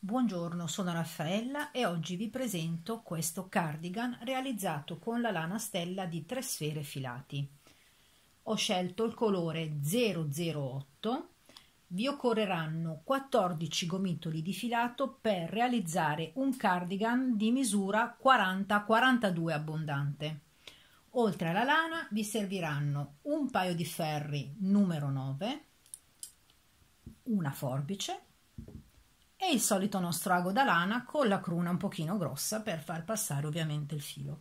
Buongiorno, sono Raffaella e oggi vi presento questo cardigan realizzato con la lana stella di tre sfere filati. Ho scelto il colore 008, vi occorreranno 14 gomitoli di filato per realizzare un cardigan di misura 40-42 abbondante. Oltre alla lana vi serviranno un paio di ferri numero 9, una forbice, e il solito nostro ago da lana con la cruna un pochino grossa per far passare ovviamente il filo.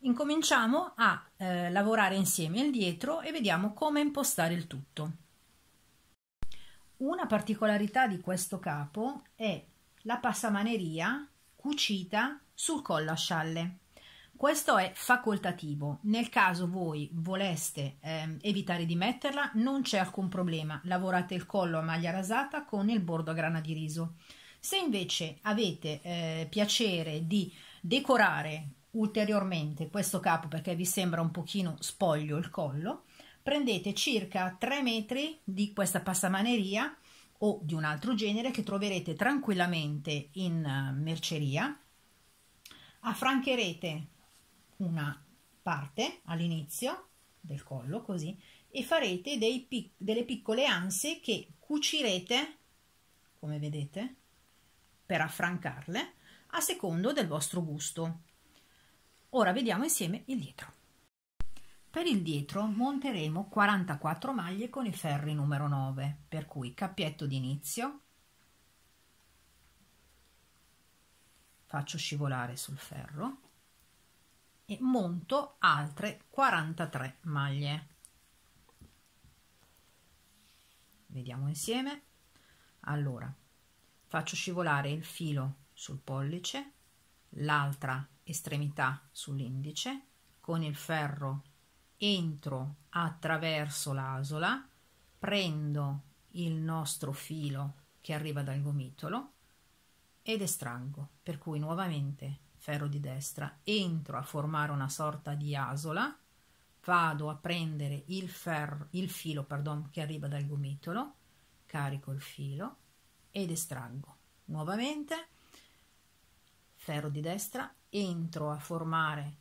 Incominciamo a eh, lavorare insieme il dietro e vediamo come impostare il tutto. Una particolarità di questo capo è la passamaneria cucita sul collo a scialle. Questo è facoltativo, nel caso voi voleste eh, evitare di metterla non c'è alcun problema, lavorate il collo a maglia rasata con il bordo a grana di riso. Se invece avete eh, piacere di decorare ulteriormente questo capo perché vi sembra un pochino spoglio il collo, prendete circa 3 metri di questa passamaneria o di un altro genere che troverete tranquillamente in eh, merceria, affrancherete una parte all'inizio del collo così e farete pic delle piccole anse che cucirete come vedete per affrancarle a secondo del vostro gusto ora vediamo insieme il dietro per il dietro monteremo 44 maglie con i ferri numero 9 per cui cappietto di inizio faccio scivolare sul ferro e monto altre 43 maglie. Vediamo insieme. Allora, faccio scivolare il filo sul pollice, l'altra estremità sull'indice, con il ferro entro attraverso l'asola, prendo il nostro filo che arriva dal gomitolo ed estraggo, per cui nuovamente ferro di destra, entro a formare una sorta di asola, vado a prendere il, ferro, il filo pardon, che arriva dal gomitolo, carico il filo ed estraggo. Nuovamente, ferro di destra, entro a formare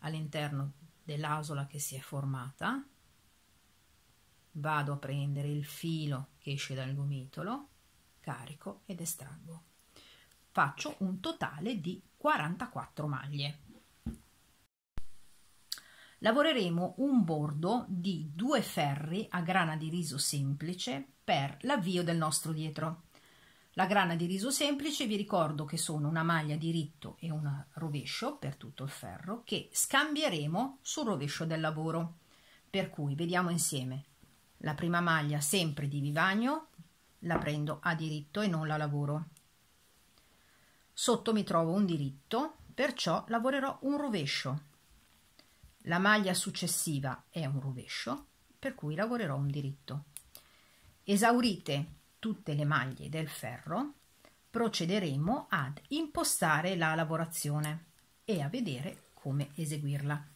all'interno dell'asola che si è formata, vado a prendere il filo che esce dal gomitolo, carico ed estraggo. Faccio un totale di 44 maglie. Lavoreremo un bordo di due ferri a grana di riso semplice per l'avvio del nostro dietro. La grana di riso semplice vi ricordo che sono una maglia diritto e un rovescio per tutto il ferro che scambieremo sul rovescio del lavoro. Per cui vediamo insieme la prima maglia sempre di vivagno, la prendo a diritto e non la lavoro Sotto mi trovo un diritto, perciò lavorerò un rovescio. La maglia successiva è un rovescio, per cui lavorerò un diritto. Esaurite tutte le maglie del ferro, procederemo ad impostare la lavorazione e a vedere come eseguirla.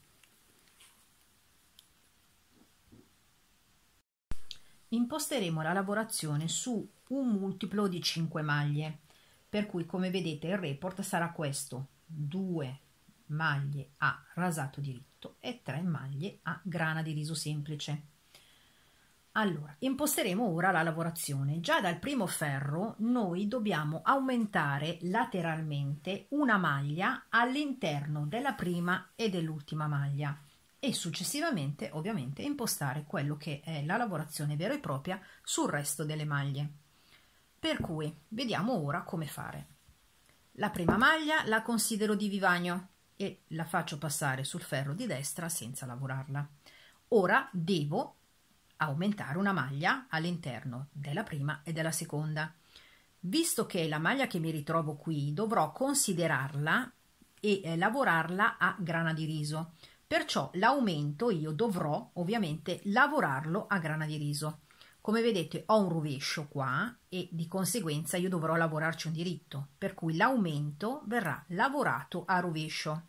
Imposteremo la lavorazione su un multiplo di 5 maglie per cui come vedete il report sarà questo, 2 maglie a rasato diritto e 3 maglie a grana di riso semplice. Allora, imposteremo ora la lavorazione. Già dal primo ferro noi dobbiamo aumentare lateralmente una maglia all'interno della prima e dell'ultima maglia e successivamente ovviamente impostare quello che è la lavorazione vera e propria sul resto delle maglie. Per cui vediamo ora come fare. La prima maglia la considero di vivagno e la faccio passare sul ferro di destra senza lavorarla. Ora devo aumentare una maglia all'interno della prima e della seconda. Visto che la maglia che mi ritrovo qui dovrò considerarla e eh, lavorarla a grana di riso, perciò l'aumento io dovrò ovviamente lavorarlo a grana di riso. Come vedete ho un rovescio qua e di conseguenza io dovrò lavorarci un diritto, per cui l'aumento verrà lavorato a rovescio.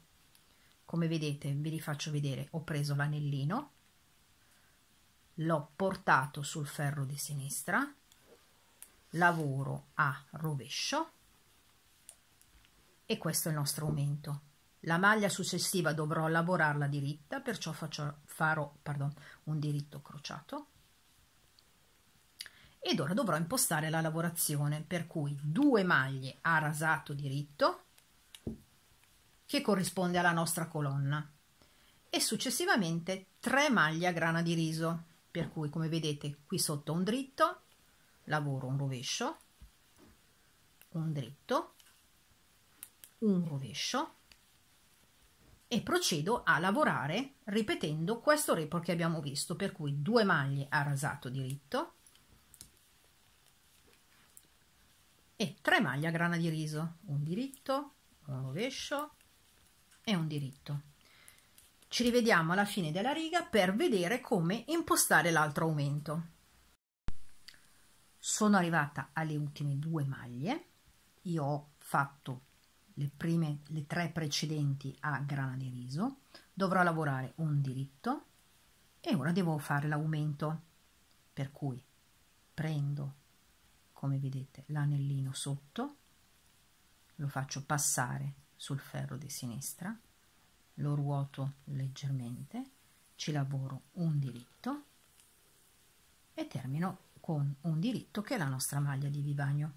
Come vedete, vi rifaccio vedere, ho preso l'anellino, l'ho portato sul ferro di sinistra, lavoro a rovescio e questo è il nostro aumento. La maglia successiva dovrò lavorarla diritta, perciò faccio, farò pardon, un diritto crociato ed ora dovrò impostare la lavorazione per cui due maglie a rasato diritto che corrisponde alla nostra colonna e successivamente tre maglie a grana di riso per cui come vedete qui sotto un dritto lavoro un rovescio un dritto un rovescio e procedo a lavorare ripetendo questo report che abbiamo visto per cui due maglie a rasato diritto e 3 maglie a grana di riso un diritto un rovescio e un diritto ci rivediamo alla fine della riga per vedere come impostare l'altro aumento sono arrivata alle ultime due maglie io ho fatto le prime le tre precedenti a grana di riso dovrò lavorare un diritto e ora devo fare l'aumento per cui prendo come vedete l'anellino sotto lo faccio passare sul ferro di sinistra lo ruoto leggermente ci lavoro un diritto e termino con un diritto che è la nostra maglia di vivagno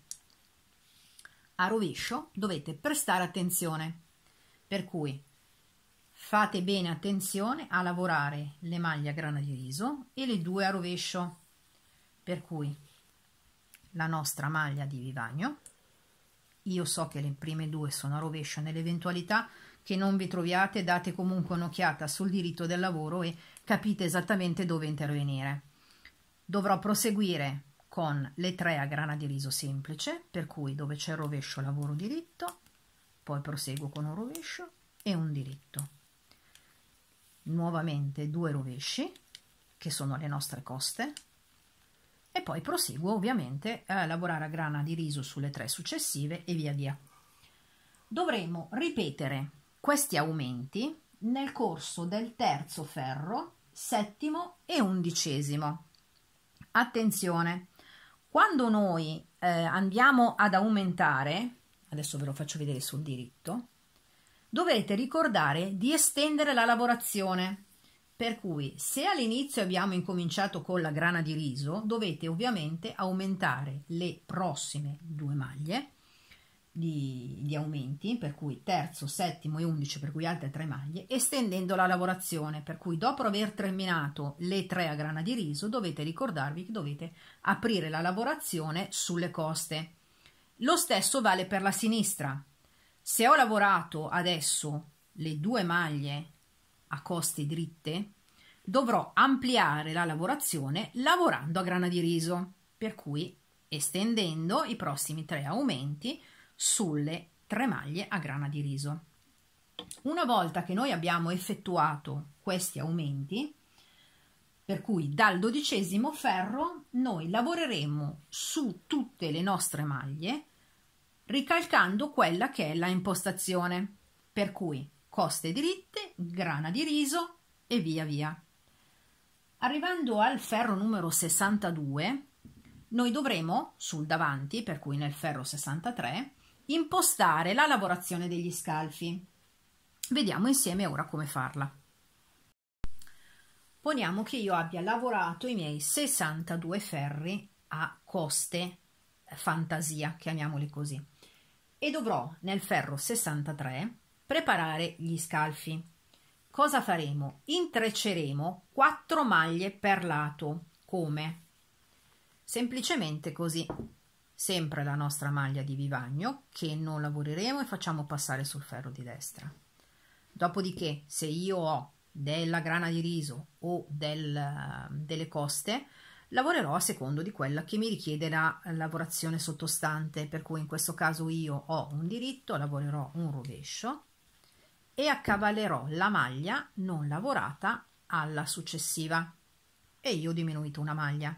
a rovescio dovete prestare attenzione per cui fate bene attenzione a lavorare le maglie a grana di riso e le due a rovescio per cui la nostra maglia di vivagno io so che le prime due sono a rovescio nell'eventualità che non vi troviate date comunque un'occhiata sul diritto del lavoro e capite esattamente dove intervenire dovrò proseguire con le tre a grana di riso semplice per cui dove c'è il rovescio lavoro diritto poi proseguo con un rovescio e un diritto nuovamente due rovesci che sono le nostre coste e poi proseguo ovviamente a lavorare a grana di riso sulle tre successive e via via. Dovremo ripetere questi aumenti nel corso del terzo ferro, settimo e undicesimo. Attenzione, quando noi eh, andiamo ad aumentare, adesso ve lo faccio vedere sul diritto, dovete ricordare di estendere la lavorazione per cui, se all'inizio abbiamo incominciato con la grana di riso, dovete ovviamente aumentare le prossime due maglie di, di aumenti, per cui terzo, settimo e undici, per cui altre tre maglie, estendendo la lavorazione. Per cui, dopo aver terminato le tre a grana di riso, dovete ricordarvi che dovete aprire la lavorazione sulle coste. Lo stesso vale per la sinistra. Se ho lavorato adesso le due maglie a coste dritte, dovrò ampliare la lavorazione lavorando a grana di riso, per cui estendendo i prossimi tre aumenti sulle tre maglie a grana di riso. Una volta che noi abbiamo effettuato questi aumenti, per cui dal dodicesimo ferro noi lavoreremo su tutte le nostre maglie ricalcando quella che è la impostazione. Per cui coste dritte, grana di riso e via via. Arrivando al ferro numero 62, noi dovremo sul davanti, per cui nel ferro 63, impostare la lavorazione degli scalfi. Vediamo insieme ora come farla. Poniamo che io abbia lavorato i miei 62 ferri a coste eh, fantasia, chiamiamoli così, e dovrò nel ferro 63 preparare gli scalfi. Cosa faremo? Intrecceremo 4 maglie per lato. Come? Semplicemente così. Sempre la nostra maglia di vivagno che non lavoreremo e facciamo passare sul ferro di destra. Dopodiché, se io ho della grana di riso o del, delle coste, lavorerò a secondo di quella che mi richiede la lavorazione sottostante, per cui in questo caso io ho un diritto, lavorerò un rovescio e accavallerò la maglia non lavorata alla successiva e io ho diminuito una maglia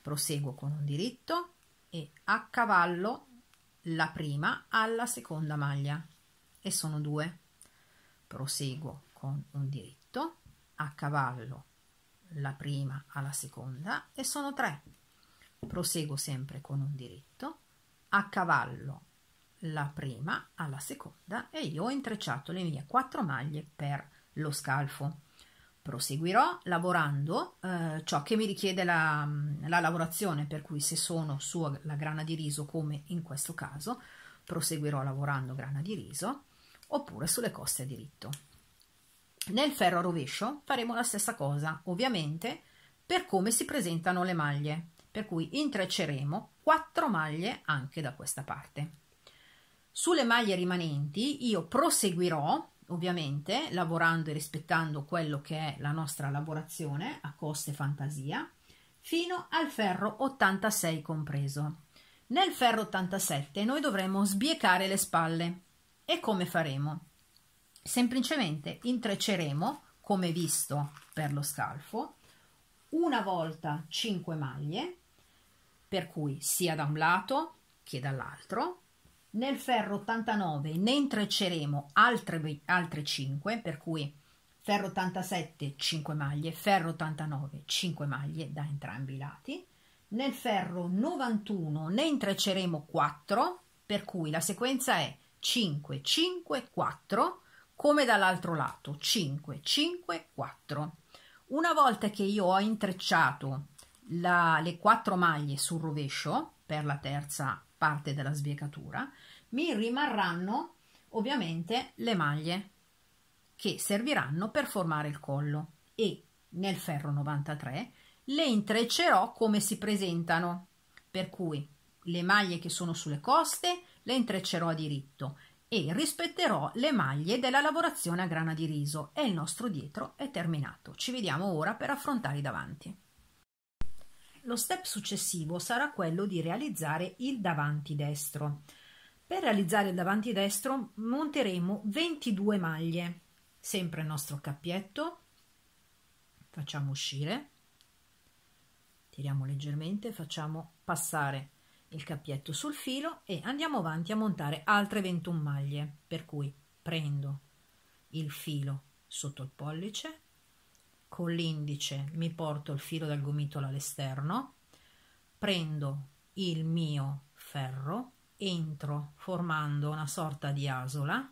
proseguo con un diritto e accavallo la prima alla seconda maglia e sono due proseguo con un diritto accavallo la prima alla seconda e sono tre proseguo sempre con un diritto accavallo la prima alla seconda e io ho intrecciato le mie quattro maglie per lo scalfo. Proseguirò lavorando eh, ciò che mi richiede la, mm, la, lavorazione, per cui se sono sulla grana di riso, come in questo caso, proseguirò lavorando grana di riso oppure sulle coste a diritto. Nel ferro a rovescio faremo la stessa cosa, ovviamente per come si presentano le maglie, per cui intrecceremo 4 maglie anche da questa parte. Sulle maglie rimanenti io proseguirò ovviamente lavorando e rispettando quello che è la nostra lavorazione a coste fantasia fino al ferro 86 compreso. Nel ferro 87 noi dovremo sbiecare le spalle e come faremo? Semplicemente intrecceremo, come visto per lo scalfo, una volta 5 maglie, per cui sia da un lato che dall'altro, nel ferro 89 ne intrecceremo altre, altre 5, per cui ferro 87 5 maglie, ferro 89 5 maglie da entrambi i lati, nel ferro 91 ne intrecceremo 4, per cui la sequenza è 5, 5, 4, come dall'altro lato, 5, 5, 4. Una volta che io ho intrecciato la, le 4 maglie sul rovescio per la terza parte della sbiecatura, mi rimarranno ovviamente le maglie che serviranno per formare il collo e nel ferro 93 le intreccerò come si presentano, per cui le maglie che sono sulle coste le intreccerò a diritto e rispetterò le maglie della lavorazione a grana di riso e il nostro dietro è terminato. Ci vediamo ora per affrontare i davanti. Lo step successivo sarà quello di realizzare il davanti destro. Per realizzare il davanti destro monteremo 22 maglie, sempre il nostro cappietto, facciamo uscire, tiriamo leggermente, facciamo passare il cappietto sul filo e andiamo avanti a montare altre 21 maglie, per cui prendo il filo sotto il pollice, con l'indice mi porto il filo del gomitolo all'esterno, prendo il mio ferro, entro formando una sorta di asola,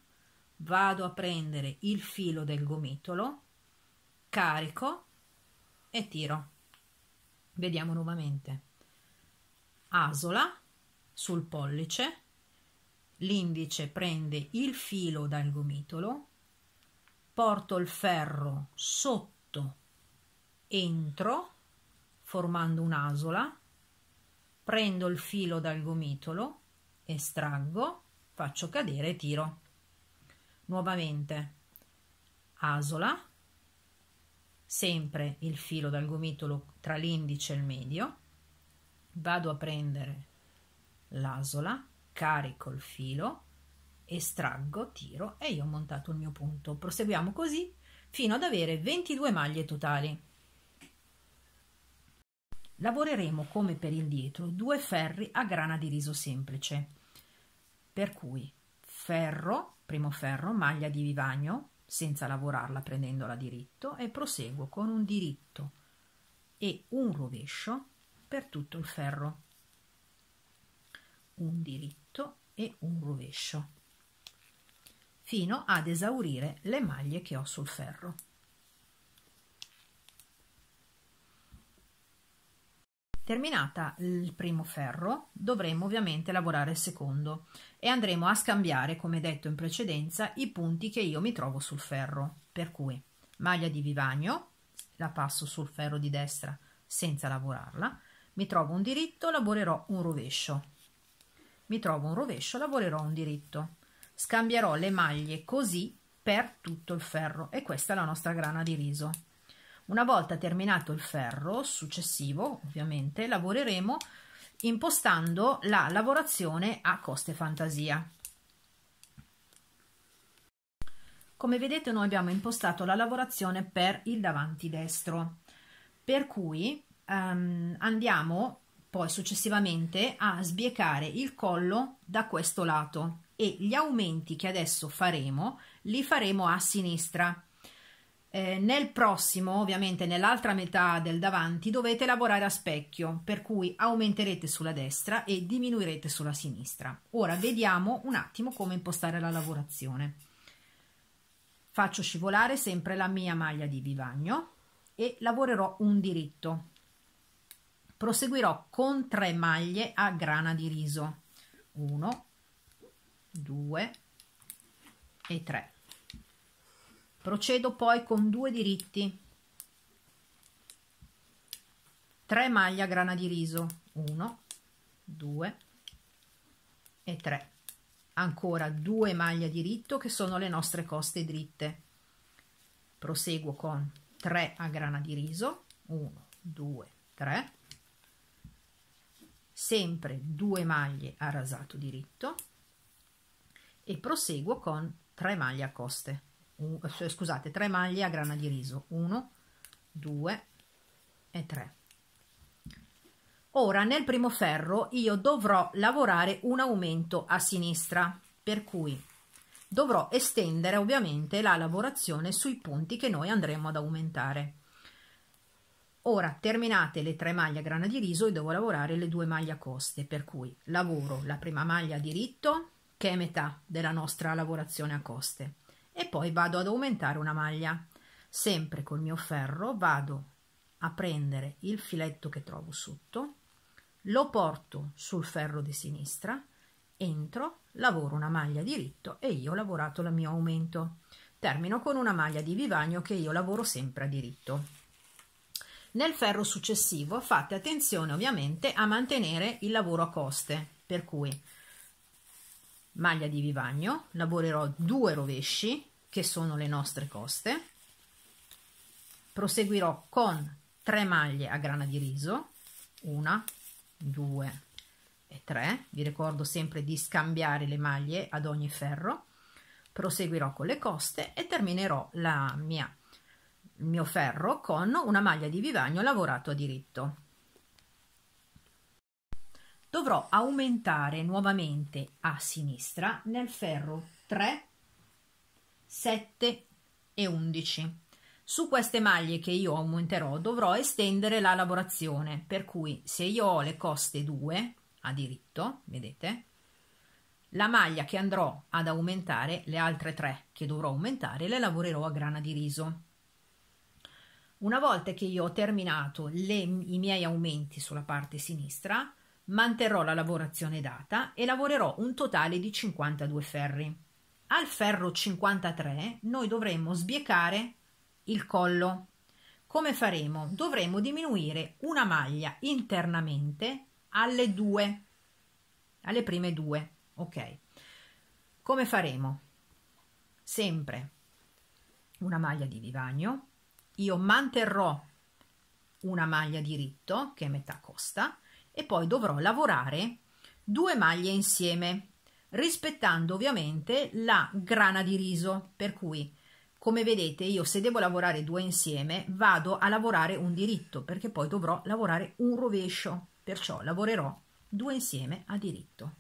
vado a prendere il filo del gomitolo, carico e tiro. Vediamo nuovamente. Asola sul pollice, l'indice prende il filo dal gomitolo, porto il ferro sotto sotto, certo. entro formando un'asola, prendo il filo dal gomitolo, estraggo, faccio cadere e tiro. Nuovamente asola, sempre il filo dal gomitolo tra l'indice e il medio, vado a prendere l'asola, carico il filo, estraggo, tiro e io ho montato il mio punto. Proseguiamo così fino ad avere 22 maglie totali. Lavoreremo come per il dietro due ferri a grana di riso semplice, per cui ferro, primo ferro, maglia di vivagno, senza lavorarla prendendola diritto e proseguo con un diritto e un rovescio per tutto il ferro. Un diritto e un rovescio fino ad esaurire le maglie che ho sul ferro. Terminata il primo ferro dovremo ovviamente lavorare il secondo e andremo a scambiare, come detto in precedenza, i punti che io mi trovo sul ferro, per cui maglia di vivagno, la passo sul ferro di destra senza lavorarla, mi trovo un diritto, lavorerò un rovescio, mi trovo un rovescio, lavorerò un diritto, scambierò le maglie così per tutto il ferro e questa è la nostra grana di riso una volta terminato il ferro successivo ovviamente lavoreremo impostando la lavorazione a coste fantasia come vedete noi abbiamo impostato la lavorazione per il davanti destro per cui um, andiamo poi successivamente a sbiecare il collo da questo lato e gli aumenti che adesso faremo li faremo a sinistra. Eh, nel prossimo, ovviamente nell'altra metà del davanti, dovete lavorare a specchio, per cui aumenterete sulla destra e diminuirete sulla sinistra. Ora vediamo un attimo come impostare la lavorazione. Faccio scivolare sempre la mia maglia di vivagno e lavorerò un diritto. Proseguirò con tre maglie a grana di riso. 1, 2 e 3 procedo poi con due diritti 3 maglia grana di riso 1 2 e 3 ancora 2 maglia diritto che sono le nostre coste dritte proseguo con 3 a grana di riso 1 2 3 sempre 2 maglie a rasato diritto e proseguo con 3 maglie a coste uh, scusate 3 maglie a grana di riso 1 2 e 3 ora nel primo ferro io dovrò lavorare un aumento a sinistra per cui dovrò estendere ovviamente la lavorazione sui punti che noi andremo ad aumentare ora terminate le tre maglie a grana di riso e devo lavorare le due maglie a coste per cui lavoro la prima maglia diritto che è metà della nostra lavorazione a coste e poi vado ad aumentare una maglia sempre col mio ferro vado a prendere il filetto che trovo sotto lo porto sul ferro di sinistra entro lavoro una maglia diritto e io ho lavorato il mio aumento termino con una maglia di vivagno che io lavoro sempre a diritto nel ferro successivo fate attenzione ovviamente a mantenere il lavoro a coste per cui maglia di vivagno lavorerò due rovesci che sono le nostre coste proseguirò con 3 maglie a grana di riso una, due e tre. vi ricordo sempre di scambiare le maglie ad ogni ferro proseguirò con le coste e terminerò la mia, il mio ferro con una maglia di vivagno lavorato a diritto dovrò aumentare nuovamente a sinistra nel ferro 3, 7 e 11. Su queste maglie che io aumenterò dovrò estendere la lavorazione, per cui se io ho le coste 2 a diritto, vedete, la maglia che andrò ad aumentare, le altre 3 che dovrò aumentare, le lavorerò a grana di riso. Una volta che io ho terminato le, i miei aumenti sulla parte sinistra, Manterrò la lavorazione data e lavorerò un totale di 52 ferri. Al ferro 53 noi dovremmo sbiecare il collo. Come faremo? Dovremo diminuire una maglia internamente alle due, alle prime due, ok? Come faremo? Sempre una maglia di vivagno, io manterrò una maglia diritto che è metà costa, e poi dovrò lavorare due maglie insieme rispettando ovviamente la grana di riso per cui come vedete io se devo lavorare due insieme vado a lavorare un diritto perché poi dovrò lavorare un rovescio perciò lavorerò due insieme a diritto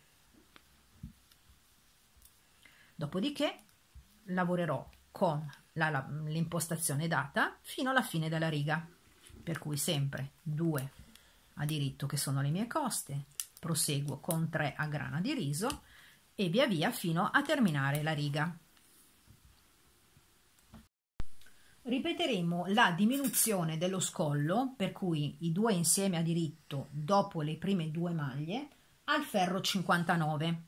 dopodiché lavorerò con l'impostazione data fino alla fine della riga per cui sempre 2 a diritto che sono le mie coste proseguo con 3 a grana di riso e via via fino a terminare la riga ripeteremo la diminuzione dello scollo per cui i due insieme a diritto dopo le prime due maglie al ferro 59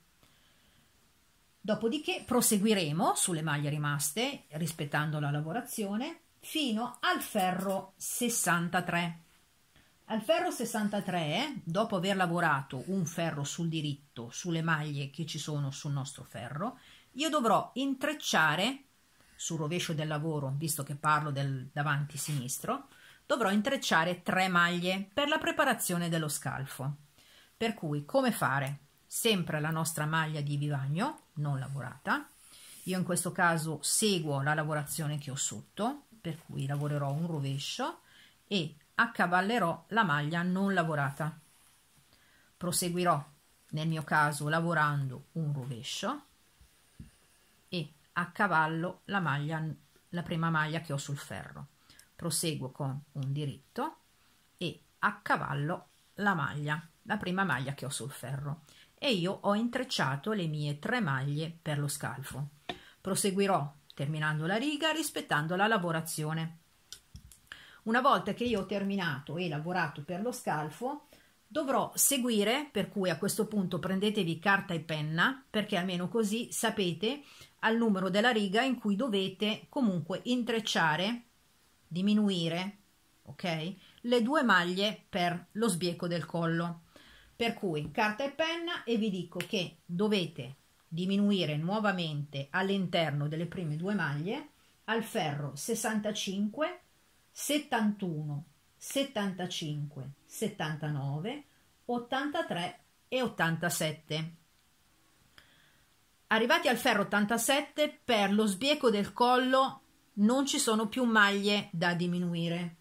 dopodiché proseguiremo sulle maglie rimaste rispettando la lavorazione fino al ferro 63 al ferro 63, dopo aver lavorato un ferro sul diritto, sulle maglie che ci sono sul nostro ferro, io dovrò intrecciare sul rovescio del lavoro, visto che parlo del davanti sinistro, dovrò intrecciare tre maglie per la preparazione dello scalfo. Per cui come fare? Sempre la nostra maglia di vivagno non lavorata. Io in questo caso seguo la lavorazione che ho sotto, per cui lavorerò un rovescio e accavallerò la maglia non lavorata. Proseguirò, nel mio caso lavorando un rovescio e accavallo la maglia la prima maglia che ho sul ferro. Proseguo con un diritto e accavallo la maglia, la prima maglia che ho sul ferro e io ho intrecciato le mie tre maglie per lo scalfo. Proseguirò terminando la riga rispettando la lavorazione una volta che io ho terminato e lavorato per lo scalfo, dovrò seguire, per cui a questo punto prendetevi carta e penna, perché almeno così sapete al numero della riga in cui dovete comunque intrecciare, diminuire, ok? Le due maglie per lo sbieco del collo. Per cui carta e penna e vi dico che dovete diminuire nuovamente all'interno delle prime due maglie al ferro 65 71, 75, 79, 83 e 87. Arrivati al ferro 87, per lo sbieco del collo non ci sono più maglie da diminuire.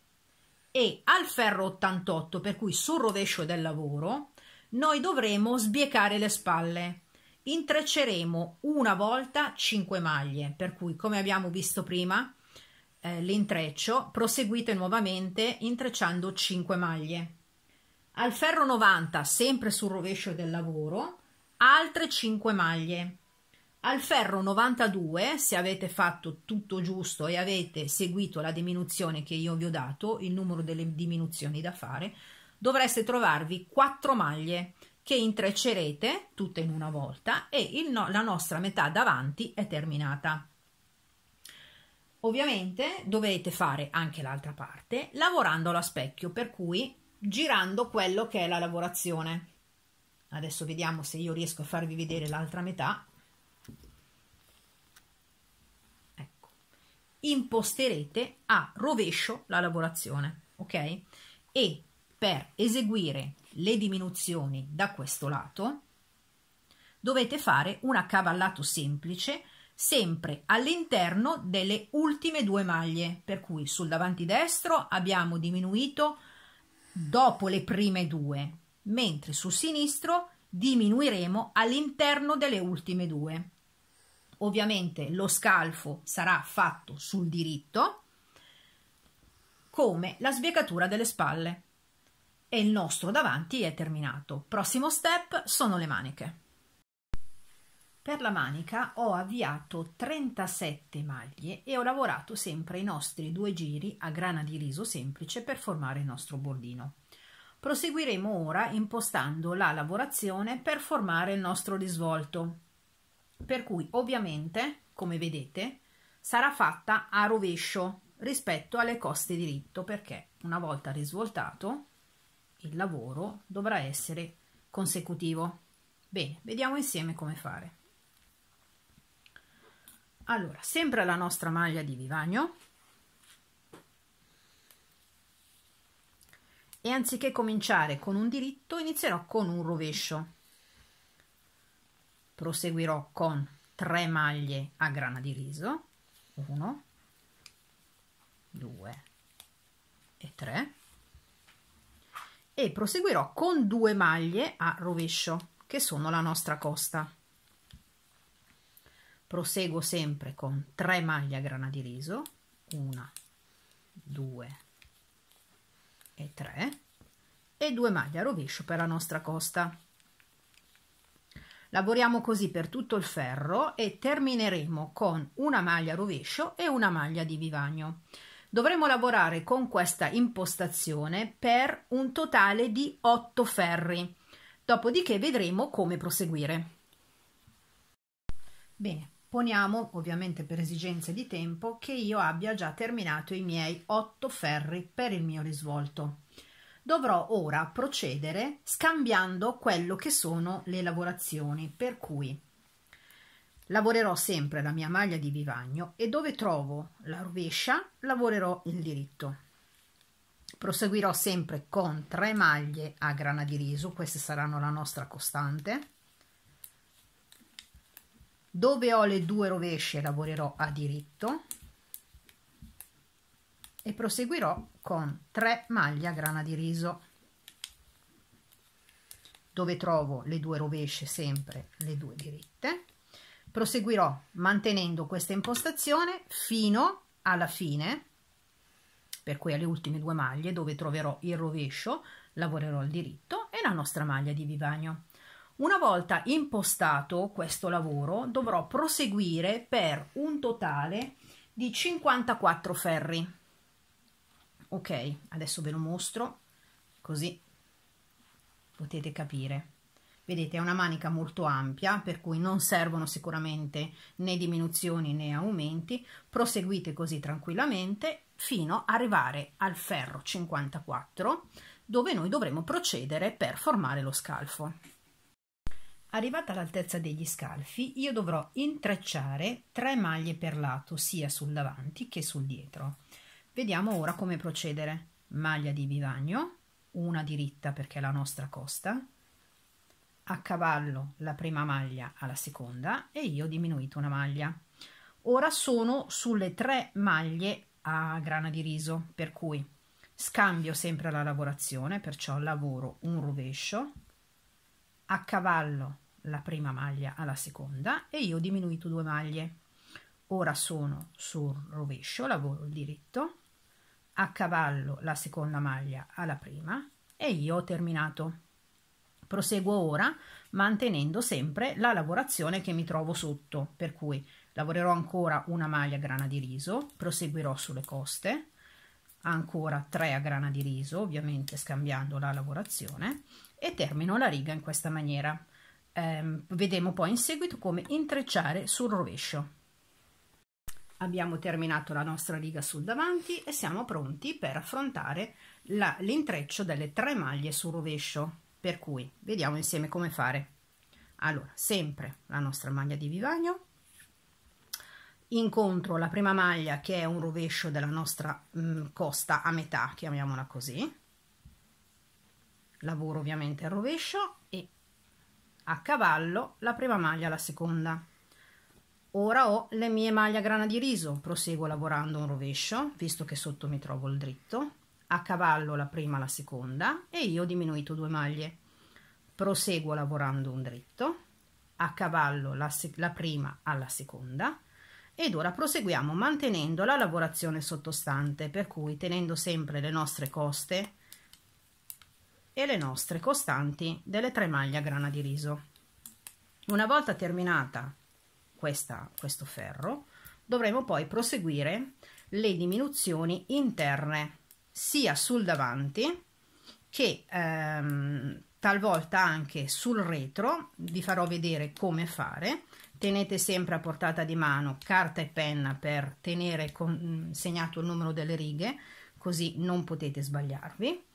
E al ferro 88, per cui sul rovescio del lavoro, noi dovremo sbiecare le spalle. Intrecceremo una volta 5 maglie, per cui come abbiamo visto prima, eh, l'intreccio, proseguite nuovamente intrecciando 5 maglie. Al ferro 90, sempre sul rovescio del lavoro, altre 5 maglie. Al ferro 92, se avete fatto tutto giusto e avete seguito la diminuzione che io vi ho dato, il numero delle diminuzioni da fare, dovreste trovarvi 4 maglie che intreccerete tutte in una volta e no la nostra metà davanti è terminata. Ovviamente dovete fare anche l'altra parte lavorando alla specchio, per cui girando quello che è la lavorazione. Adesso vediamo se io riesco a farvi vedere l'altra metà. Ecco. Imposterete a rovescio la lavorazione, ok? E per eseguire le diminuzioni da questo lato dovete fare un accavallato semplice sempre all'interno delle ultime due maglie, per cui sul davanti destro abbiamo diminuito dopo le prime due, mentre sul sinistro diminuiremo all'interno delle ultime due. Ovviamente lo scalfo sarà fatto sul diritto, come la sbiegatura delle spalle. E il nostro davanti è terminato. Prossimo step sono le maniche. Per la manica ho avviato 37 maglie e ho lavorato sempre i nostri due giri a grana di riso semplice per formare il nostro bordino. Proseguiremo ora impostando la lavorazione per formare il nostro risvolto, per cui ovviamente, come vedete, sarà fatta a rovescio rispetto alle coste diritto perché una volta risvoltato il lavoro dovrà essere consecutivo. Bene, vediamo insieme come fare allora sempre la nostra maglia di vivagno e anziché cominciare con un diritto inizierò con un rovescio proseguirò con 3 maglie a grana di riso 1 2 e 3 e proseguirò con due maglie a rovescio che sono la nostra costa proseguo sempre con 3 maglie a grana di riso 1 2 e 3 e 2 maglie a rovescio per la nostra costa lavoriamo così per tutto il ferro e termineremo con una maglia a rovescio e una maglia di vivagno dovremo lavorare con questa impostazione per un totale di 8 ferri dopodiché vedremo come proseguire bene Poniamo, ovviamente per esigenze di tempo, che io abbia già terminato i miei otto ferri per il mio risvolto. Dovrò ora procedere scambiando quello che sono le lavorazioni, per cui lavorerò sempre la mia maglia di vivagno e dove trovo la rovescia lavorerò il diritto. Proseguirò sempre con tre maglie a grana di riso, queste saranno la nostra costante dove ho le due rovesce lavorerò a diritto e proseguirò con 3 maglie a grana di riso dove trovo le due rovesce sempre le due diritte proseguirò mantenendo questa impostazione fino alla fine per cui alle ultime due maglie dove troverò il rovescio lavorerò il diritto e la nostra maglia di vivagno una volta impostato questo lavoro dovrò proseguire per un totale di 54 ferri. Ok, adesso ve lo mostro così potete capire. Vedete, è una manica molto ampia, per cui non servono sicuramente né diminuzioni né aumenti. Proseguite così tranquillamente fino ad arrivare al ferro 54, dove noi dovremo procedere per formare lo scalfo. Arrivata all'altezza degli scalfi, io dovrò intrecciare tre maglie per lato, sia sul davanti che sul dietro. Vediamo ora come procedere. Maglia di vivagno, una diritta perché è la nostra costa, a cavallo la prima maglia alla seconda e io ho diminuito una maglia. Ora sono sulle tre maglie a grana di riso, per cui scambio sempre la lavorazione, perciò lavoro un rovescio, a cavallo la prima maglia alla seconda e io ho diminuito due maglie ora sono sul rovescio lavoro il diritto a cavallo la seconda maglia alla prima e io ho terminato proseguo ora mantenendo sempre la lavorazione che mi trovo sotto per cui lavorerò ancora una maglia a grana di riso proseguirò sulle coste ancora tre a grana di riso ovviamente scambiando la lavorazione e termino la riga in questa maniera eh, vedremo poi in seguito come intrecciare sul rovescio abbiamo terminato la nostra riga sul davanti e siamo pronti per affrontare l'intreccio delle tre maglie sul rovescio per cui vediamo insieme come fare allora sempre la nostra maglia di vivagno incontro la prima maglia che è un rovescio della nostra mh, mm, costa a metà chiamiamola così lavoro ovviamente il rovescio e a cavallo la prima maglia alla seconda ora ho le mie maglie a grana di riso proseguo lavorando un rovescio visto che sotto mi trovo il dritto a cavallo la prima la seconda e io ho diminuito due maglie proseguo lavorando un dritto a cavallo la, la prima alla seconda ed ora proseguiamo mantenendo la lavorazione sottostante per cui tenendo sempre le nostre coste e le nostre costanti delle tre maglie a grana di riso. Una volta terminata questa, questo ferro dovremo poi proseguire le diminuzioni interne sia sul davanti che ehm, talvolta anche sul retro vi farò vedere come fare tenete sempre a portata di mano carta e penna per tenere con, segnato il numero delle righe così non potete sbagliarvi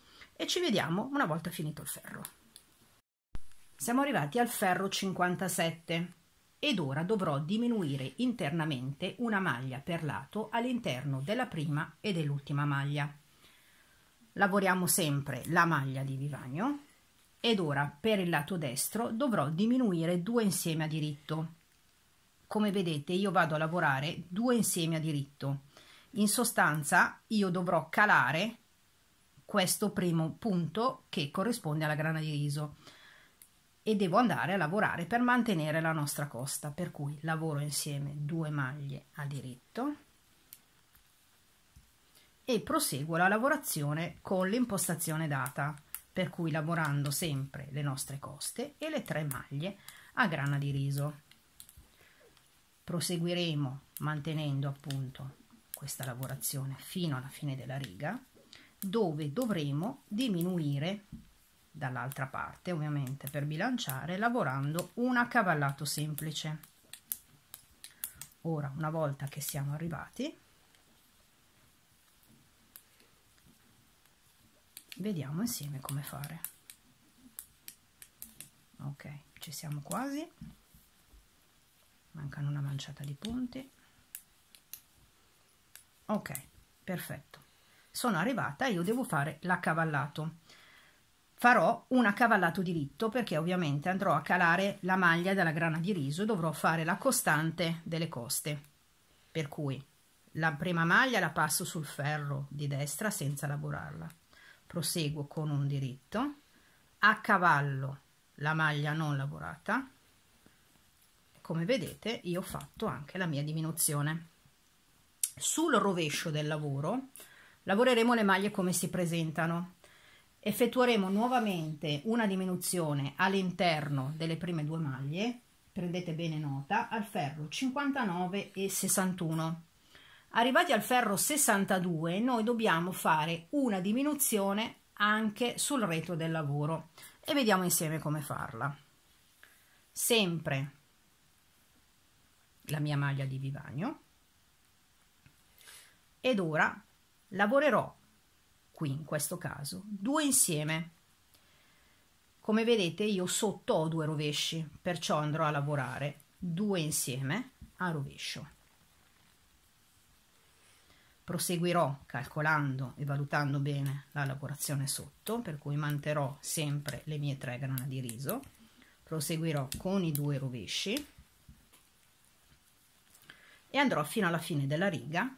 e ci vediamo una volta finito il ferro. Siamo arrivati al ferro 57 ed ora dovrò diminuire internamente una maglia per lato all'interno della prima e dell'ultima maglia. Lavoriamo sempre la maglia di vivagno ed ora per il lato destro dovrò diminuire due insieme a diritto. Come vedete io vado a lavorare due insieme a diritto. In sostanza io dovrò calare questo primo punto che corrisponde alla grana di riso e devo andare a lavorare per mantenere la nostra costa per cui lavoro insieme due maglie a diritto e proseguo la lavorazione con l'impostazione data per cui lavorando sempre le nostre coste e le tre maglie a grana di riso proseguiremo mantenendo appunto questa lavorazione fino alla fine della riga dove dovremo diminuire dall'altra parte ovviamente per bilanciare lavorando un accavallato semplice ora una volta che siamo arrivati vediamo insieme come fare ok ci siamo quasi mancano una manciata di punti ok perfetto sono arrivata e io devo fare l'accavallato farò un accavallato diritto perché ovviamente andrò a calare la maglia dalla grana di riso e dovrò fare la costante delle coste per cui la prima maglia la passo sul ferro di destra senza lavorarla proseguo con un diritto a cavallo la maglia non lavorata come vedete io ho fatto anche la mia diminuzione sul rovescio del lavoro Lavoreremo le maglie come si presentano. Effettueremo nuovamente una diminuzione all'interno delle prime due maglie, prendete bene nota, al ferro 59 e 61. Arrivati al ferro 62 noi dobbiamo fare una diminuzione anche sul retro del lavoro e vediamo insieme come farla. Sempre la mia maglia di vivagno ed ora Lavorerò, qui in questo caso, due insieme. Come vedete io sotto ho due rovesci, perciò andrò a lavorare due insieme a rovescio. Proseguirò calcolando e valutando bene la lavorazione sotto, per cui manterrò sempre le mie tre grana di riso. Proseguirò con i due rovesci e andrò fino alla fine della riga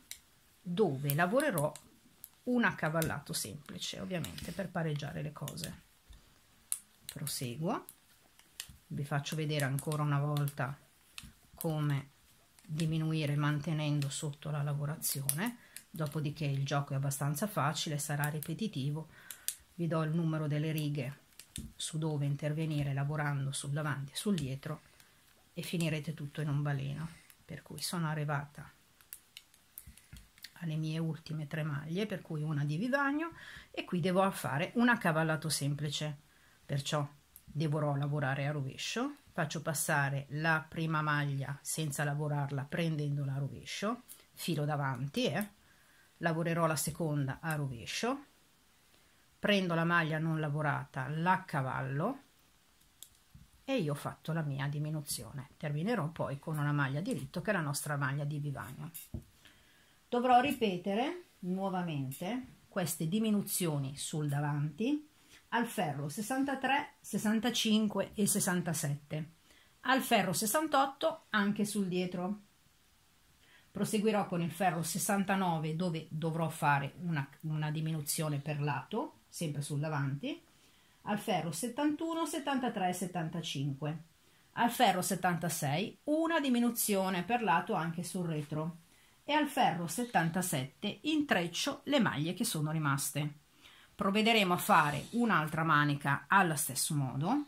dove lavorerò un accavallato semplice ovviamente per pareggiare le cose proseguo vi faccio vedere ancora una volta come diminuire mantenendo sotto la lavorazione dopodiché il gioco è abbastanza facile sarà ripetitivo vi do il numero delle righe su dove intervenire lavorando sul davanti e sul dietro e finirete tutto in un baleno per cui sono arrivata le mie ultime tre maglie, per cui una di vivagno e qui devo fare un accavallato semplice, perciò dovrò lavorare a rovescio, faccio passare la prima maglia senza lavorarla prendendola a rovescio, filo davanti e eh? lavorerò la seconda a rovescio, prendo la maglia non lavorata, la cavallo e io ho fatto la mia diminuzione. Terminerò poi con una maglia diritto che è la nostra maglia di vivagno dovrò ripetere nuovamente queste diminuzioni sul davanti al ferro 63, 65 e 67, al ferro 68 anche sul dietro. Proseguirò con il ferro 69 dove dovrò fare una, una diminuzione per lato, sempre sul davanti, al ferro 71, 73 e 75, al ferro 76 una diminuzione per lato anche sul retro e al ferro 77 intreccio le maglie che sono rimaste. Provvederemo a fare un'altra manica allo stesso modo.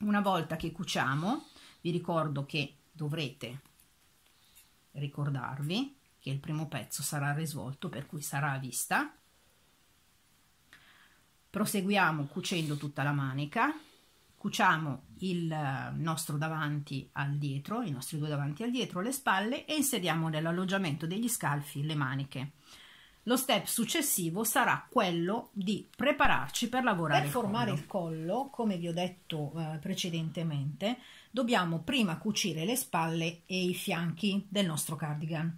Una volta che cuciamo, vi ricordo che dovrete ricordarvi che il primo pezzo sarà risvolto per cui sarà a vista proseguiamo cucendo tutta la manica cuciamo il eh, nostro davanti al dietro, i nostri due davanti al dietro, le spalle e inseriamo nell'alloggiamento degli scalfi le maniche. Lo step successivo sarà quello di prepararci per lavorare. Per formare il collo, il collo come vi ho detto eh, precedentemente, dobbiamo prima cucire le spalle e i fianchi del nostro cardigan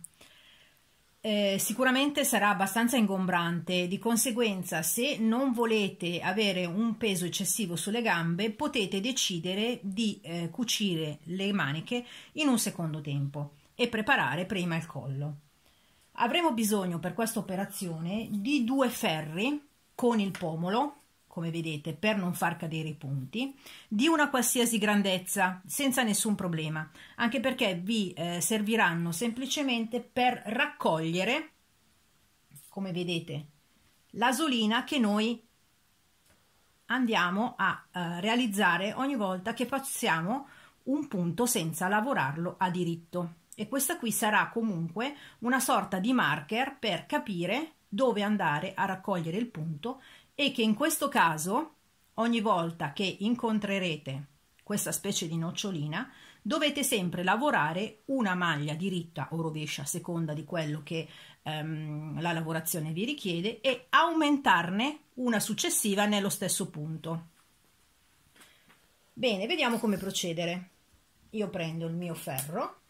eh, sicuramente sarà abbastanza ingombrante, di conseguenza se non volete avere un peso eccessivo sulle gambe potete decidere di eh, cucire le maniche in un secondo tempo e preparare prima il collo. Avremo bisogno per questa operazione di due ferri con il pomolo come vedete, per non far cadere i punti, di una qualsiasi grandezza, senza nessun problema, anche perché vi eh, serviranno semplicemente per raccogliere, come vedete, l'asolina che noi andiamo a eh, realizzare ogni volta che passiamo un punto senza lavorarlo a diritto. E questa qui sarà comunque una sorta di marker per capire dove andare a raccogliere il punto e che in questo caso ogni volta che incontrerete questa specie di nocciolina dovete sempre lavorare una maglia diritta o rovescia a seconda di quello che ehm, la lavorazione vi richiede e aumentarne una successiva nello stesso punto. Bene, vediamo come procedere. Io prendo il mio ferro.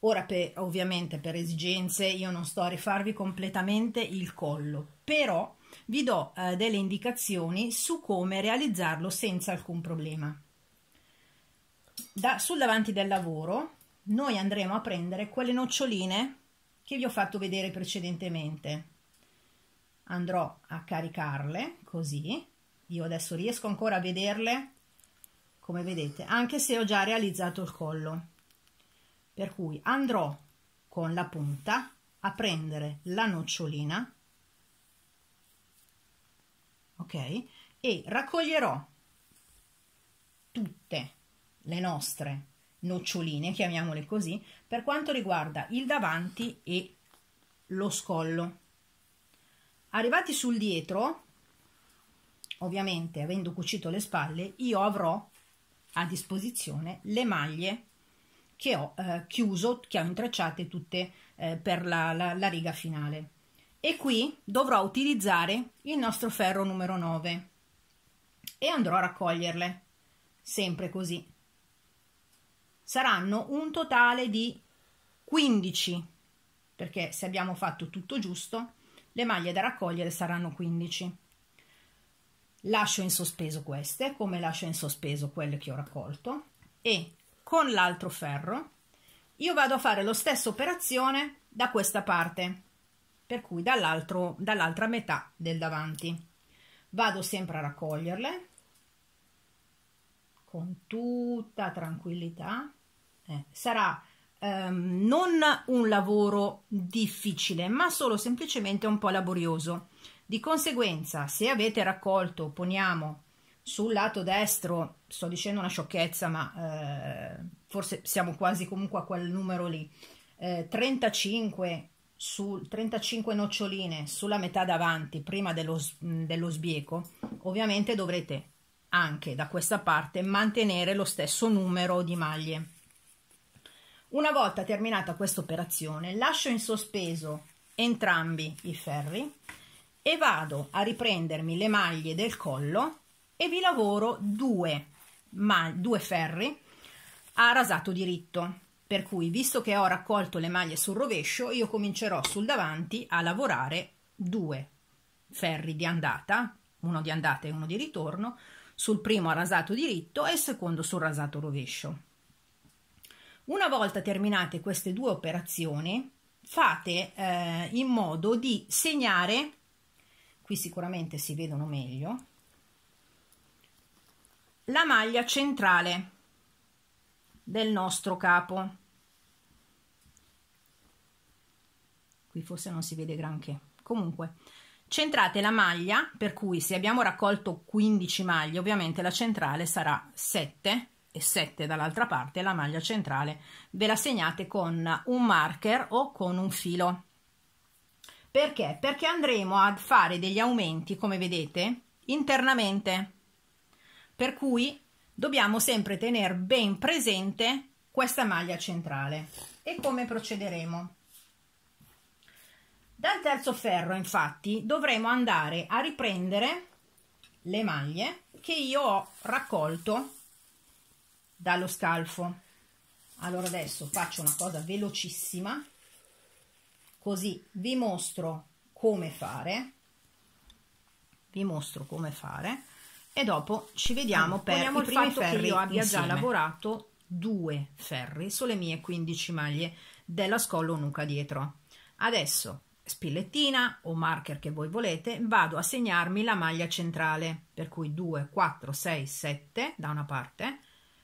Ora per, ovviamente per esigenze io non sto a rifarvi completamente il collo, però vi do eh, delle indicazioni su come realizzarlo senza alcun problema. Da, sul davanti del lavoro noi andremo a prendere quelle noccioline che vi ho fatto vedere precedentemente. Andrò a caricarle così, io adesso riesco ancora a vederle come vedete, anche se ho già realizzato il collo. Per cui andrò con la punta a prendere la nocciolina ok? E raccoglierò tutte le nostre noccioline, chiamiamole così, per quanto riguarda il davanti e lo scollo. Arrivati sul dietro, ovviamente avendo cucito le spalle, io avrò a disposizione le maglie che ho eh, chiuso, che ho intrecciate tutte eh, per la, la, la riga finale e qui dovrò utilizzare il nostro ferro numero 9 e andrò a raccoglierle sempre così saranno un totale di 15 perché se abbiamo fatto tutto giusto le maglie da raccogliere saranno 15 lascio in sospeso queste come lascio in sospeso quelle che ho raccolto e con l'altro ferro io vado a fare lo stesso operazione da questa parte per cui dall'altra metà del davanti. Vado sempre a raccoglierle con tutta tranquillità. Eh, sarà ehm, non un lavoro difficile, ma solo semplicemente un po' laborioso. Di conseguenza, se avete raccolto, poniamo sul lato destro, sto dicendo una sciocchezza, ma eh, forse siamo quasi comunque a quel numero lì, eh, 35 su 35 noccioline sulla metà davanti prima dello, mm, dello sbieco, ovviamente dovrete anche da questa parte mantenere lo stesso numero di maglie. Una volta terminata questa operazione lascio in sospeso entrambi i ferri e vado a riprendermi le maglie del collo e vi lavoro due, ma, due ferri a rasato diritto per cui, visto che ho raccolto le maglie sul rovescio, io comincerò sul davanti a lavorare due ferri di andata, uno di andata e uno di ritorno, sul primo rasato diritto e il secondo sul rasato rovescio. Una volta terminate queste due operazioni, fate eh, in modo di segnare, qui sicuramente si vedono meglio, la maglia centrale del nostro capo qui forse non si vede granché comunque centrate la maglia per cui se abbiamo raccolto 15 maglie ovviamente la centrale sarà 7 e 7 dall'altra parte la maglia centrale ve la segnate con un marker o con un filo perché? Perché andremo a fare degli aumenti, come vedete, internamente. Per cui dobbiamo sempre tenere ben presente questa maglia centrale. E come procederemo? Dal terzo ferro, infatti, dovremo andare a riprendere le maglie che io ho raccolto dallo scalfo. Allora adesso faccio una cosa velocissima, così vi mostro come fare. Vi mostro come fare e dopo ci vediamo allora, per Poniamo i primi ferri che io abbia insieme. già lavorato due ferri sulle mie 15 maglie della scollo nuca dietro. Adesso spillettina o marker che voi volete, vado a segnarmi la maglia centrale, per cui 2, 4, 6, 7 da una parte,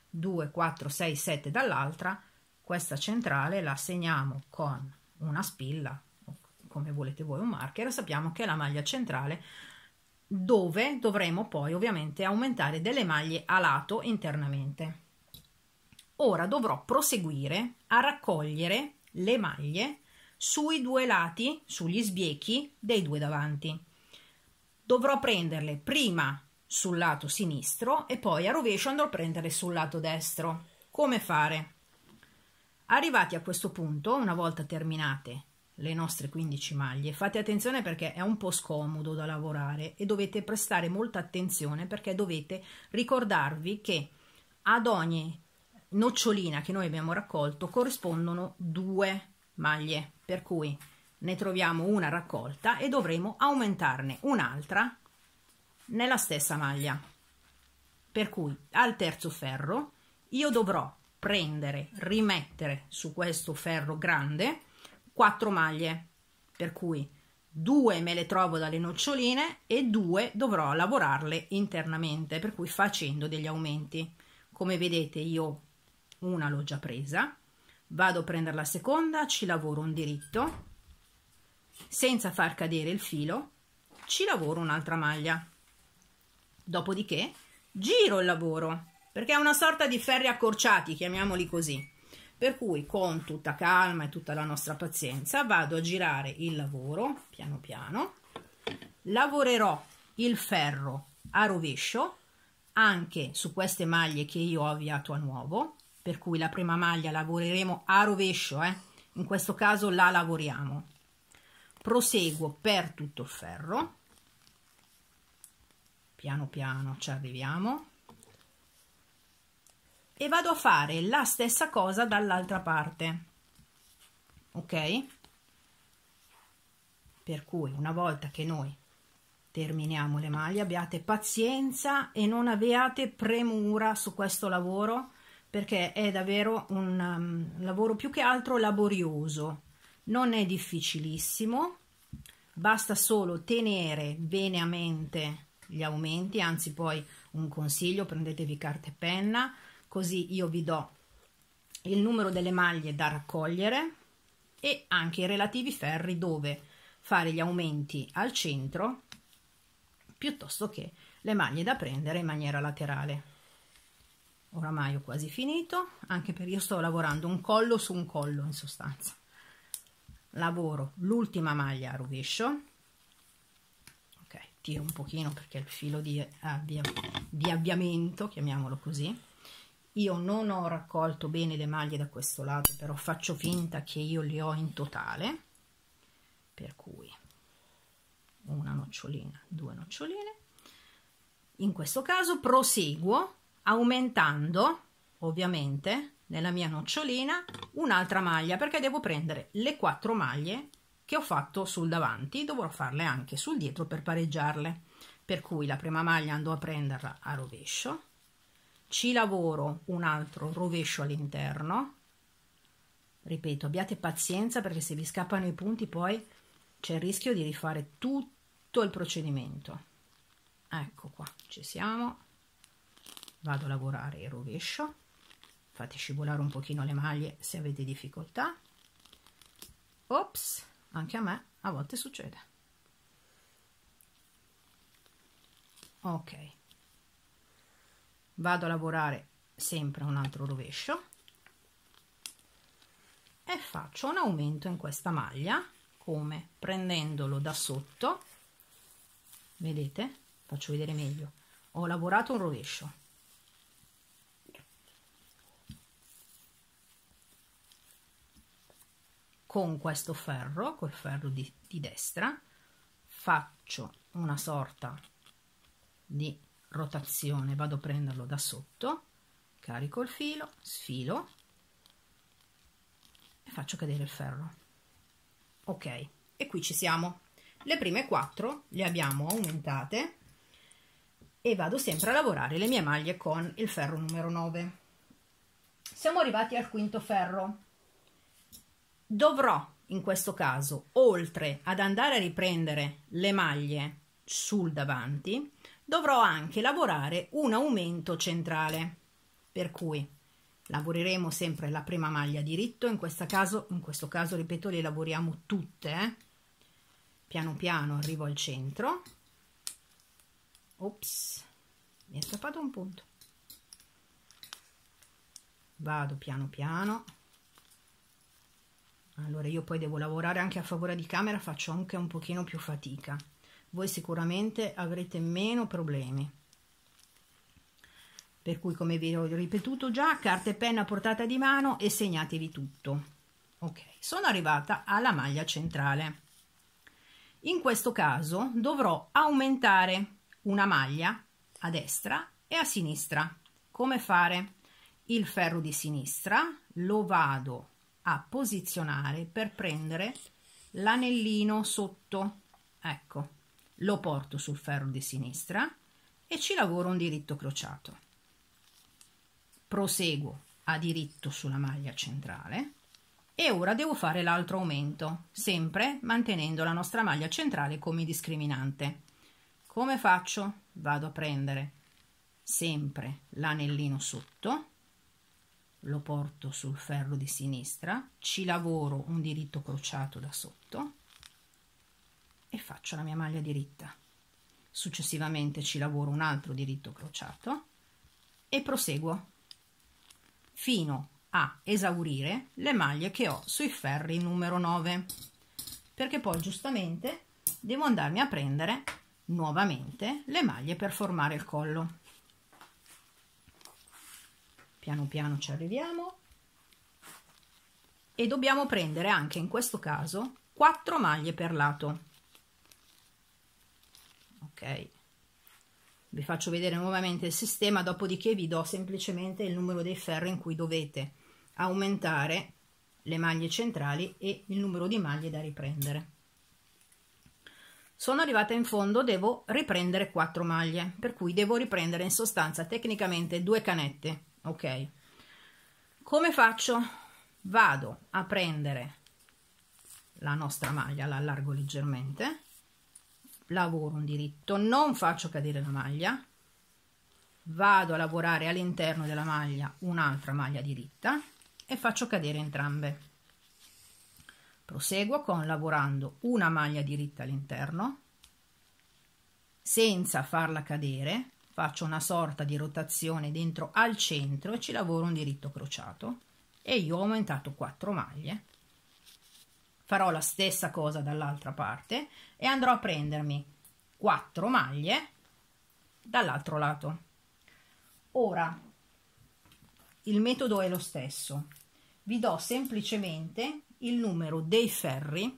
2, 4, 6, 7 dall'altra, questa centrale la segniamo con una spilla, come volete voi un marker, sappiamo che è la maglia centrale dove dovremo poi ovviamente aumentare delle maglie a lato internamente. Ora dovrò proseguire a raccogliere le maglie sui due lati, sugli sbiechi dei due davanti. Dovrò prenderle prima sul lato sinistro e poi a rovescio andrò a prenderle sul lato destro. Come fare? Arrivati a questo punto, una volta terminate le nostre 15 maglie, fate attenzione perché è un po' scomodo da lavorare e dovete prestare molta attenzione perché dovete ricordarvi che ad ogni nocciolina che noi abbiamo raccolto corrispondono due maglie, per cui ne troviamo una raccolta e dovremo aumentarne un'altra nella stessa maglia. Per cui al terzo ferro io dovrò prendere, rimettere su questo ferro grande 4 maglie, per cui due me le trovo dalle noccioline e due dovrò lavorarle internamente, per cui facendo degli aumenti. Come vedete io una l'ho già presa, vado a prendere la seconda ci lavoro un diritto senza far cadere il filo ci lavoro un'altra maglia dopodiché giro il lavoro perché è una sorta di ferri accorciati chiamiamoli così per cui con tutta calma e tutta la nostra pazienza vado a girare il lavoro piano piano lavorerò il ferro a rovescio anche su queste maglie che io ho avviato a nuovo per cui la prima maglia lavoreremo a rovescio eh? in questo caso la lavoriamo proseguo per tutto il ferro piano piano ci arriviamo e vado a fare la stessa cosa dall'altra parte ok per cui una volta che noi terminiamo le maglie abbiate pazienza e non abbiate premura su questo lavoro perché è davvero un um, lavoro più che altro laborioso, non è difficilissimo, basta solo tenere bene a mente gli aumenti, anzi poi un consiglio, prendetevi carta e penna, così io vi do il numero delle maglie da raccogliere e anche i relativi ferri dove fare gli aumenti al centro piuttosto che le maglie da prendere in maniera laterale oramai ho quasi finito anche perché io sto lavorando un collo su un collo in sostanza lavoro l'ultima maglia a rovescio ok tiro un pochino perché il filo di, avvia, di avviamento chiamiamolo così io non ho raccolto bene le maglie da questo lato però faccio finta che io le ho in totale per cui una nocciolina due noccioline in questo caso proseguo aumentando ovviamente nella mia nocciolina un'altra maglia perché devo prendere le quattro maglie che ho fatto sul davanti dovrò farle anche sul dietro per pareggiarle per cui la prima maglia andò a prenderla a rovescio ci lavoro un altro rovescio all'interno ripeto abbiate pazienza perché se vi scappano i punti poi c'è il rischio di rifare tutto il procedimento ecco qua ci siamo vado a lavorare il rovescio fate scivolare un pochino le maglie se avete difficoltà ops anche a me a volte succede ok vado a lavorare sempre un altro rovescio e faccio un aumento in questa maglia come prendendolo da sotto vedete faccio vedere meglio ho lavorato un rovescio con questo ferro, col ferro di, di destra, faccio una sorta di rotazione, vado a prenderlo da sotto, carico il filo, sfilo e faccio cadere il ferro. Ok, e qui ci siamo. Le prime quattro le abbiamo aumentate e vado sempre a lavorare le mie maglie con il ferro numero 9. Siamo arrivati al quinto ferro dovrò in questo caso, oltre ad andare a riprendere le maglie sul davanti, dovrò anche lavorare un aumento centrale. Per cui lavoreremo sempre la prima maglia diritto, in, caso, in questo caso, ripeto, le lavoriamo tutte. Eh. Piano piano arrivo al centro. Ops, mi è scappato un punto. Vado piano piano allora io poi devo lavorare anche a favore di camera, faccio anche un pochino più fatica. Voi sicuramente avrete meno problemi. Per cui, come vi ho ripetuto già, carta e penna portata di mano e segnatevi tutto. Ok, sono arrivata alla maglia centrale. In questo caso dovrò aumentare una maglia a destra e a sinistra. Come fare? Il ferro di sinistra lo vado a posizionare per prendere l'anellino sotto ecco lo porto sul ferro di sinistra e ci lavoro un diritto crociato proseguo a diritto sulla maglia centrale e ora devo fare l'altro aumento sempre mantenendo la nostra maglia centrale come discriminante come faccio vado a prendere sempre l'anellino sotto lo porto sul ferro di sinistra, ci lavoro un diritto crociato da sotto e faccio la mia maglia diritta. Successivamente ci lavoro un altro diritto crociato e proseguo fino a esaurire le maglie che ho sui ferri numero 9 perché poi giustamente devo andarmi a prendere nuovamente le maglie per formare il collo piano piano ci arriviamo e dobbiamo prendere anche in questo caso 4 maglie per lato ok vi faccio vedere nuovamente il sistema dopodiché vi do semplicemente il numero dei ferri in cui dovete aumentare le maglie centrali e il numero di maglie da riprendere sono arrivata in fondo devo riprendere 4 maglie per cui devo riprendere in sostanza tecnicamente due canette ok come faccio vado a prendere la nostra maglia la allargo leggermente lavoro un diritto non faccio cadere la maglia vado a lavorare all'interno della maglia un'altra maglia diritta e faccio cadere entrambe proseguo con lavorando una maglia diritta all'interno senza farla cadere faccio una sorta di rotazione dentro al centro e ci lavoro un diritto crociato e io ho aumentato 4 maglie farò la stessa cosa dall'altra parte e andrò a prendermi 4 maglie dall'altro lato ora il metodo è lo stesso vi do semplicemente il numero dei ferri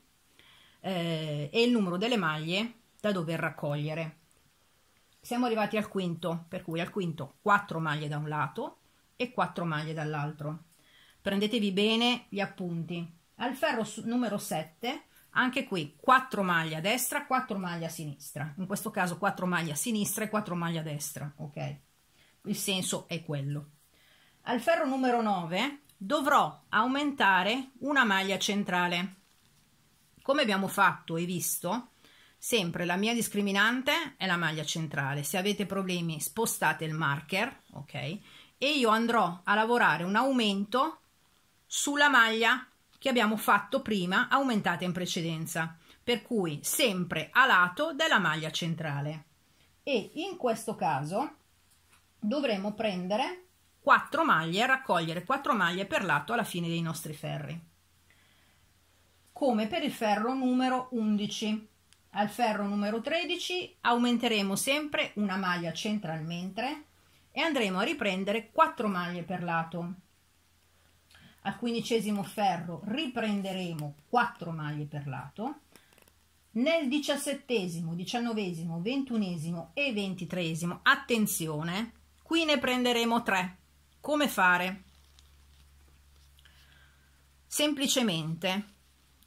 eh, e il numero delle maglie da dover raccogliere siamo arrivati al quinto, per cui al quinto 4 maglie da un lato e 4 maglie dall'altro. Prendetevi bene gli appunti. Al ferro numero 7, anche qui 4 maglie a destra, 4 maglie a sinistra. In questo caso 4 maglie a sinistra e 4 maglie a destra, ok? Il senso è quello. Al ferro numero 9 dovrò aumentare una maglia centrale. Come abbiamo fatto e visto, Sempre la mia discriminante è la maglia centrale. Se avete problemi spostate il marker, ok? E io andrò a lavorare un aumento sulla maglia che abbiamo fatto prima, aumentata in precedenza. Per cui sempre a lato della maglia centrale. E in questo caso dovremo prendere 4 maglie raccogliere 4 maglie per lato alla fine dei nostri ferri come per il ferro numero 11 al ferro numero 13 aumenteremo sempre una maglia centralmente e andremo a riprendere 4 maglie per lato. Al quindicesimo ferro riprenderemo 4 maglie per lato. Nel diciassettesimo, diciannovesimo, ventunesimo e ventitreesimo, attenzione, qui ne prenderemo 3. Come fare? Semplicemente,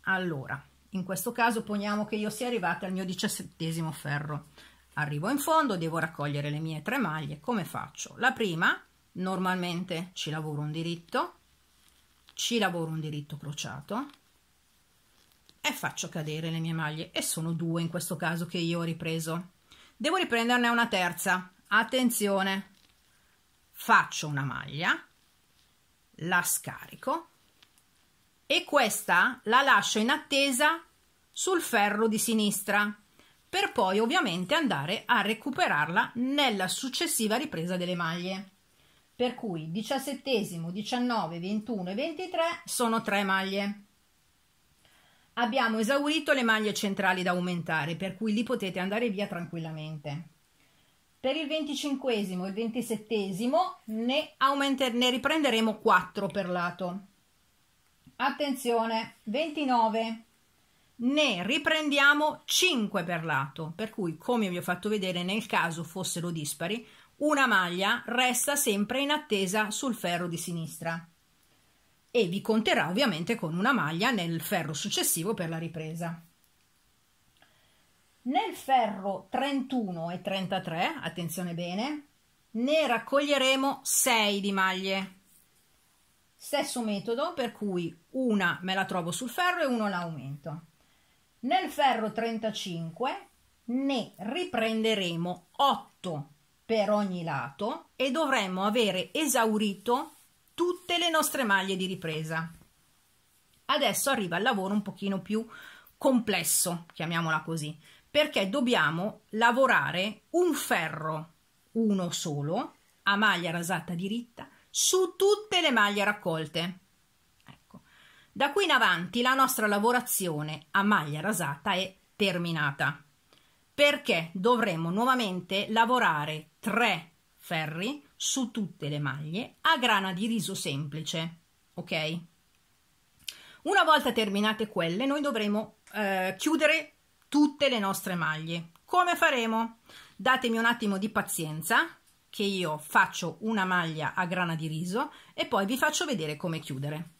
allora, in questo caso poniamo che io sia arrivata al mio diciassettesimo ferro arrivo in fondo devo raccogliere le mie tre maglie come faccio la prima normalmente ci lavoro un diritto ci lavoro un diritto crociato e faccio cadere le mie maglie e sono due in questo caso che io ho ripreso devo riprenderne una terza attenzione faccio una maglia la scarico e questa la lascio in attesa sul ferro di sinistra per poi ovviamente andare a recuperarla nella successiva ripresa delle maglie. Per cui 17, 19, 21 e 23 sono tre maglie. Abbiamo esaurito le maglie centrali da aumentare, per cui li potete andare via tranquillamente. Per il 25 e il 27 ne, ne riprenderemo 4 per lato Attenzione, 29. Ne riprendiamo 5 per lato, per cui come vi ho fatto vedere nel caso fossero dispari, una maglia resta sempre in attesa sul ferro di sinistra e vi conterà ovviamente con una maglia nel ferro successivo per la ripresa. Nel ferro 31 e 33, attenzione bene, ne raccoglieremo 6 di maglie Stesso metodo per cui una me la trovo sul ferro e uno l'aumento. Nel ferro 35 ne riprenderemo 8 per ogni lato e dovremmo avere esaurito tutte le nostre maglie di ripresa. Adesso arriva il lavoro un pochino più complesso, chiamiamola così, perché dobbiamo lavorare un ferro, uno solo, a maglia rasata diritta, su tutte le maglie raccolte. Ecco. Da qui in avanti la nostra lavorazione a maglia rasata è terminata perché dovremo nuovamente lavorare 3 ferri su tutte le maglie a grana di riso semplice, ok? Una volta terminate quelle, noi dovremo eh, chiudere tutte le nostre maglie. Come faremo? Datemi un attimo di pazienza che io faccio una maglia a grana di riso e poi vi faccio vedere come chiudere.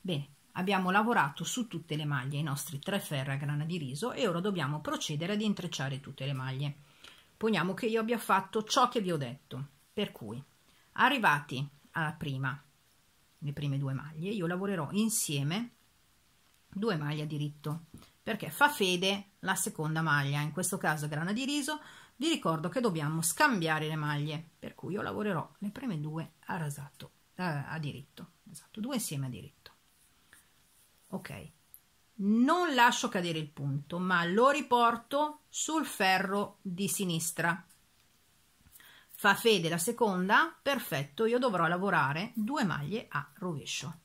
Bene, abbiamo lavorato su tutte le maglie i nostri tre ferri a grana di riso e ora dobbiamo procedere ad intrecciare tutte le maglie. Poniamo che io abbia fatto ciò che vi ho detto, per cui arrivati alla prima, le prime due maglie, io lavorerò insieme due maglie a diritto perché fa fede la seconda maglia, in questo caso grana di riso, vi ricordo che dobbiamo scambiare le maglie, per cui io lavorerò le prime due a rasato, a, eh, a diritto, esatto, due insieme a diritto. Ok, non lascio cadere il punto, ma lo riporto sul ferro di sinistra. Fa fede la seconda, perfetto, io dovrò lavorare due maglie a rovescio.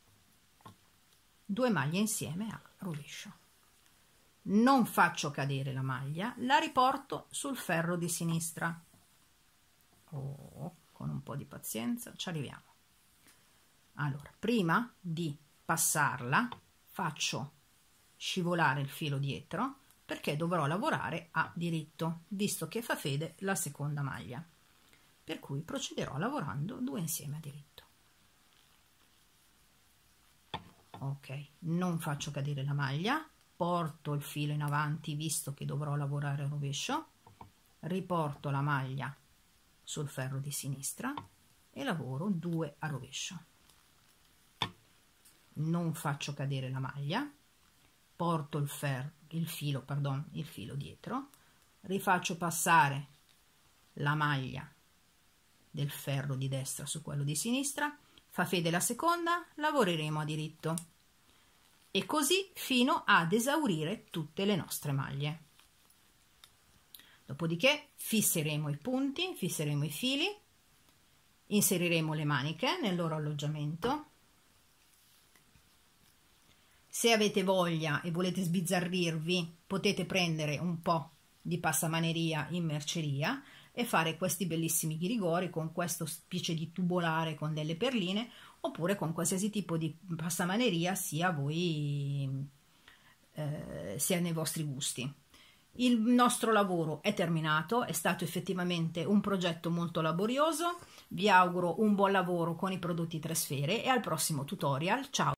Due maglie insieme a rovescio non faccio cadere la maglia, la riporto sul ferro di sinistra. Oh, con un po' di pazienza ci arriviamo. Allora, prima di passarla faccio scivolare il filo dietro perché dovrò lavorare a diritto, visto che fa fede la seconda maglia. Per cui procederò lavorando due insieme a diritto. Ok, non faccio cadere la maglia, porto il filo in avanti visto che dovrò lavorare a rovescio riporto la maglia sul ferro di sinistra e lavoro 2 a rovescio non faccio cadere la maglia porto il, ferro, il filo pardon, il filo dietro rifaccio passare la maglia del ferro di destra su quello di sinistra fa fede la seconda lavoreremo a diritto e così fino ad esaurire tutte le nostre maglie. Dopodiché fisseremo i punti, fisseremo i fili, inseriremo le maniche nel loro alloggiamento. Se avete voglia e volete sbizzarrirvi, potete prendere un po' di passamaneria in merceria e fare questi bellissimi ghirigori con questo specie di tubolare con delle perline oppure con qualsiasi tipo di passamaneria sia voi eh, sia nei vostri gusti. Il nostro lavoro è terminato, è stato effettivamente un progetto molto laborioso. Vi auguro un buon lavoro con i prodotti sfere e al prossimo tutorial. Ciao!